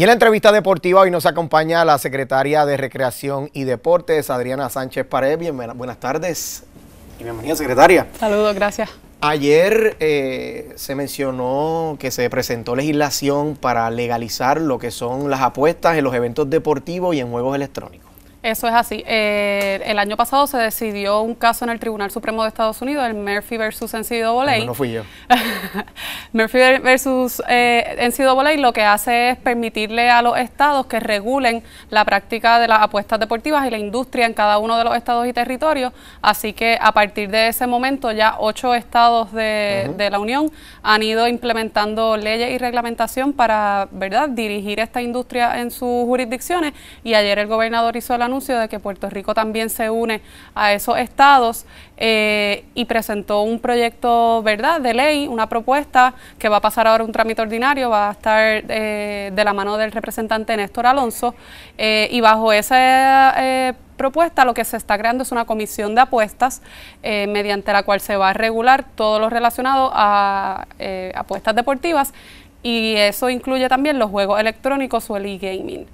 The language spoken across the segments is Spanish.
Y en la entrevista deportiva hoy nos acompaña la secretaria de Recreación y Deportes, Adriana Sánchez Pared. Bien, buenas tardes y bienvenida, secretaria. Saludos, gracias. Ayer eh, se mencionó que se presentó legislación para legalizar lo que son las apuestas en los eventos deportivos y en juegos electrónicos. Eso es así. Eh, el año pasado se decidió un caso en el Tribunal Supremo de Estados Unidos, el Murphy versus NCAA. No, no fui yo. Murphy versus eh, NCAA lo que hace es permitirle a los estados que regulen la práctica de las apuestas deportivas y la industria en cada uno de los estados y territorios. Así que a partir de ese momento ya ocho estados de, la Unión han ido implementando leyes y reglamentación para, ¿verdad?, dirigir esta industria en sus jurisdicciones. Y ayer el gobernador hizo la anuncio de que Puerto Rico también se une a esos estados eh, y presentó un proyecto, ¿verdad?, de ley, una propuesta que va a pasar ahora un trámite ordinario, va a estar eh, de la mano del representante Néstor Alonso eh, y bajo esa propuesta, lo que se está creando es una comisión de apuestas mediante la cual se va a regular todo lo relacionado a apuestas deportivas y eso incluye también los juegos electrónicos o el e-gaming.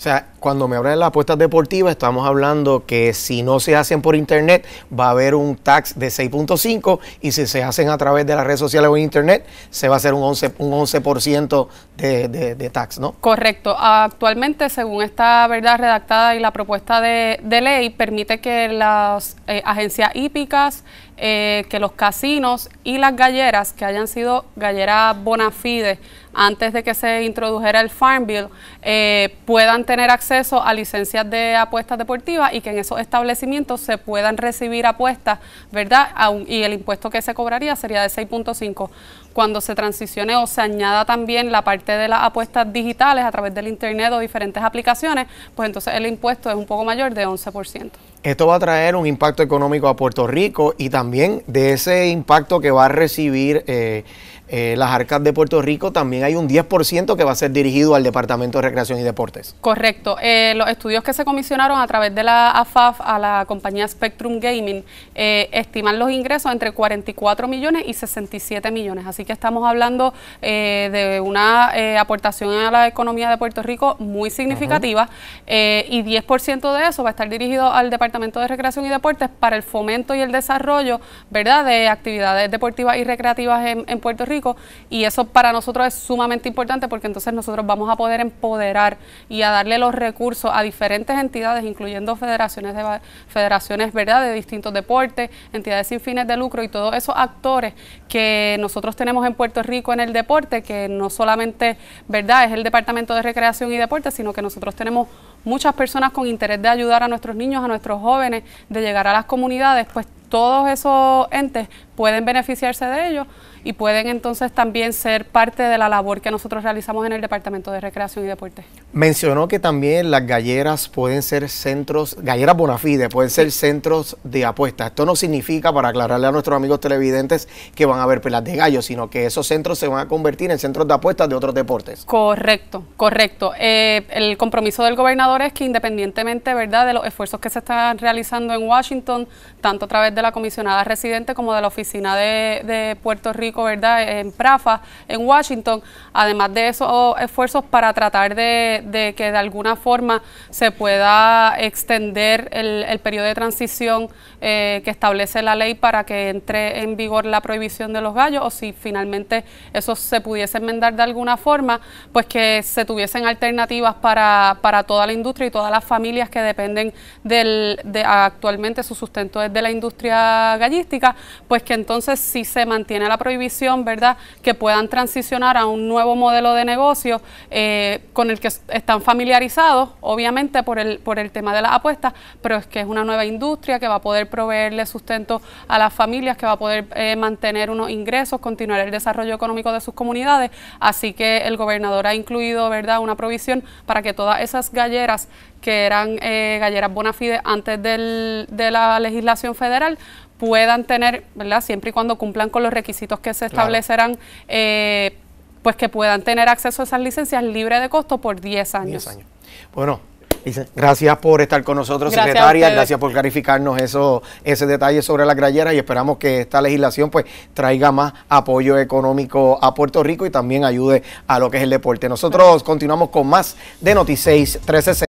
O sea, cuando me hablan de las apuestas deportivas, estamos hablando que si no se hacen por internet, va a haber un tax de 6.5 y si se hacen a través de las redes sociales o internet, se va a hacer un 11%, 11 de, de, de, tax, ¿no? Correcto. Actualmente, según esta verdad redactada y la propuesta de, ley, permite que las eh, agencias hípicas, eh, que los casinos y las galleras que hayan sido galleras bona fide antes de que se introdujera el Farm Bill, eh, puedan tener acceso a licencias de apuestas deportivas y que en esos establecimientos se puedan recibir apuestas, ¿verdad? y el impuesto que se cobraría sería de 6.5. Cuando se transicione o se añada también la parte de las apuestas digitales a través del Internet o diferentes aplicaciones, pues entonces el impuesto es un poco mayor de 11%. Esto va a traer un impacto económico a Puerto Rico y también de ese impacto que va a recibir eh, eh, las arcas de Puerto Rico, también hay un 10% que va a ser dirigido al Departamento de Recreación y Deportes. Correcto. Eh, los estudios que se comisionaron a través de la AFAF a la compañía Spectrum Gaming estiman los ingresos entre 44 millones y 67 millones. Así que estamos hablando de una aportación a la economía de Puerto Rico muy significativa y 10% de eso va a estar dirigido al Departamento de Recreación y Deportes para el fomento y el desarrollo, ¿verdad?, de actividades deportivas y recreativas en, Puerto Rico. Y eso para nosotros es sumamente importante porque entonces nosotros vamos a poder empoderar y a darle los recursos a diferentes entidades, incluyendo federaciones, de, federaciones ¿verdad? de distintos deportes, entidades sin fines de lucro y todos esos actores que nosotros tenemos en Puerto Rico en el deporte, que no solamente ¿verdad? es el Departamento de Recreación y Deportes, sino que nosotros tenemos muchas personas con interés de ayudar a nuestros niños, a nuestros jóvenes, de llegar a las comunidades, pues todos esos entes pueden beneficiarse de ellos y pueden entonces también ser parte de la labor que nosotros realizamos en el Departamento de Recreación y Deportes. Mencionó que también las galleras pueden ser centros, galleras fide pueden ser centros de apuestas. Esto no significa, para aclararle a nuestros amigos televidentes, que van a haber pelas de gallo, sino que esos centros se van a convertir en centros de apuestas de otros deportes. Correcto, correcto. Eh, el compromiso del gobernador es que independientemente ¿verdad? de los esfuerzos que se están realizando en Washington, tanto a través de la comisionada residente como de la oficina de, Puerto Rico, ¿verdad? En Prafa, en Washington, además de esos esfuerzos para tratar de, que de alguna forma se pueda extender el, periodo de transición eh, que establece la ley para que entre en vigor la prohibición de los gallos o si finalmente eso se pudiese enmendar de alguna forma, pues que se tuviesen alternativas para, toda la industria y todas las familias que dependen del, de actualmente su sustento es de la industria gallística, pues que entonces si se mantiene la prohibición, ¿verdad? Que puedan transicionar a un nuevo modelo de negocio eh, con el que están familiarizados, obviamente por el, por el tema de las apuestas, pero es que es una nueva industria que va a poder proveerle sustento a las familias, que va a poder eh, mantener unos ingresos, continuar el desarrollo económico de sus comunidades. Así que el gobernador ha incluido, ¿verdad?, una provisión para que todas esas galleras que eran eh, galleras bona fide antes del, de la legislación federal, puedan tener, ¿verdad? Siempre y cuando cumplan con los requisitos que se establecerán, eh, pues que puedan tener acceso a esas licencias libre de costo por 10 años. 10 años. Bueno, Gracias por estar con nosotros, secretaria. Gracias por clarificarnos eso, ese detalle sobre las galleras y esperamos que esta legislación pues traiga más apoyo económico a Puerto Rico y también ayude a lo que es el deporte. Nosotros continuamos con más de Noticias 13.